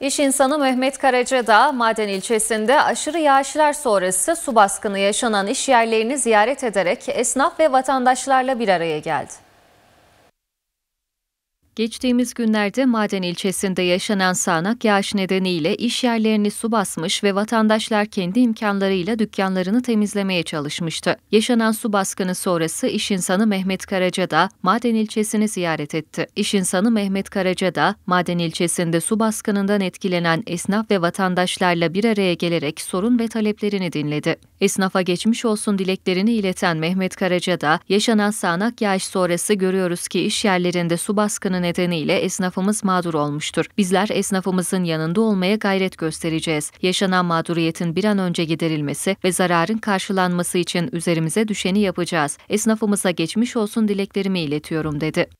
İş insanı Mehmet Karaca da Maden ilçesinde aşırı yağışlar sonrası su baskını yaşanan iş yerlerini ziyaret ederek esnaf ve vatandaşlarla bir araya geldi. Geçtiğimiz günlerde Maden ilçesinde yaşanan sağanak yağış nedeniyle iş yerlerini su basmış ve vatandaşlar kendi imkanlarıyla dükkanlarını temizlemeye çalışmıştı. Yaşanan su baskını sonrası iş insanı Mehmet Karaca da Maden ilçesini ziyaret etti. İş insanı Mehmet Karaca da Maden ilçesinde su baskınından etkilenen esnaf ve vatandaşlarla bir araya gelerek sorun ve taleplerini dinledi. Esnafa geçmiş olsun dileklerini ileten Mehmet Karaca da yaşanan sağanak yağış sonrası görüyoruz ki iş yerlerinde su baskını nedeniyle esnafımız mağdur olmuştur. Bizler esnafımızın yanında olmaya gayret göstereceğiz. Yaşanan mağduriyetin bir an önce giderilmesi ve zararın karşılanması için üzerimize düşeni yapacağız. Esnafımıza geçmiş olsun dileklerimi iletiyorum dedi.